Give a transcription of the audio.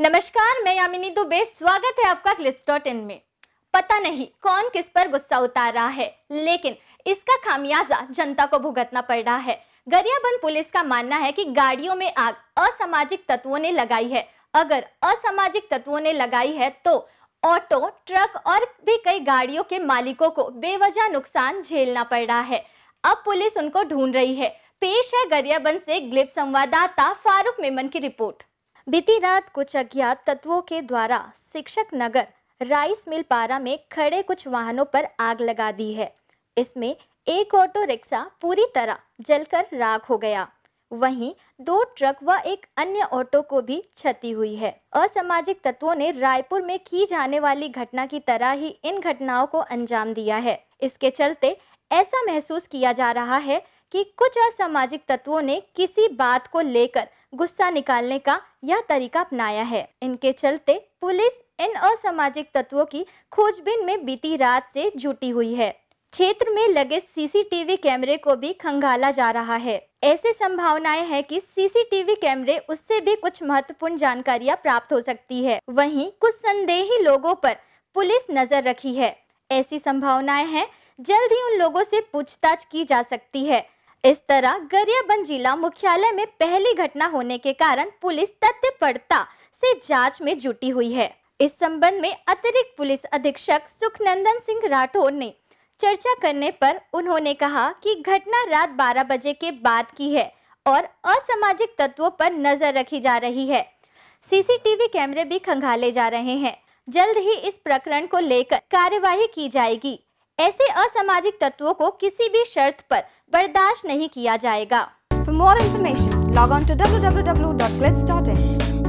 नमस्कार मैं यामिनी दुबे स्वागत है आपका क्लिप्स डॉट इन में पता नहीं कौन किस पर गुस्सा उतार रहा है लेकिन इसका खामियाजा जनता को भुगतना पड़ रहा है गरियाबंद पुलिस का मानना है कि गाड़ियों में आग असामाजिक तत्वों ने लगाई है अगर असामाजिक तत्वों ने लगाई है तो ऑटो ट्रक और भी कई गाड़ियों के मालिकों को बेवजह नुकसान झेलना पड़ रहा है अब पुलिस उनको ढूंढ रही है पेश है गरियाबंद से ग्लिप संवाददाता फारूक मेमन की रिपोर्ट बीती रात कुछ अज्ञात तत्वों के द्वारा शिक्षक नगर राइस मिल पारा में खड़े कुछ वाहनों पर आग लगा दी है इसमें एक ऑटो रिक्शा पूरी तरह जलकर राख हो गया वहीं दो ट्रक व एक अन्य ऑटो को भी क्षति हुई है असामाजिक तत्वों ने रायपुर में की जाने वाली घटना की तरह ही इन घटनाओं को अंजाम दिया है इसके चलते ऐसा महसूस किया जा रहा है कि कुछ असामाजिक तत्वों ने किसी बात को लेकर गुस्सा निकालने का यह तरीका अपनाया है इनके चलते पुलिस इन असामाजिक तत्वों की खोजबीन में बीती रात से जुटी हुई है क्षेत्र में लगे सीसीटीवी कैमरे को भी खंगाला जा रहा है ऐसे संभावनाएं हैं कि सीसीटीवी कैमरे उससे भी कुछ महत्वपूर्ण जानकारियां प्राप्त हो सकती है वहीं कुछ संदेही लोगों पर पुलिस नजर रखी है ऐसी संभावनाएं हैं जल्द ही उन लोगों से पूछताछ की जा सकती है इस तरह गरियाबंद जिला मुख्यालय में पहली घटना होने के कारण पुलिस तथ्य पड़ता से जांच में जुटी हुई है इस संबंध में अतिरिक्त पुलिस अधीक्षक सुखनंदन सिंह राठौर ने चर्चा करने पर उन्होंने कहा कि घटना रात 12 बजे के बाद की है और असामाजिक तत्वों पर नजर रखी जा रही है सीसीटीवी कैमरे भी खंगाले जा रहे हैं जल्द ही इस प्रकरण को लेकर कार्यवाही की जाएगी ऐसे असामाजिक तत्वों को किसी भी शर्त पर बर्दाश्त नहीं किया जाएगा for more information log on to W W W dot clips dot in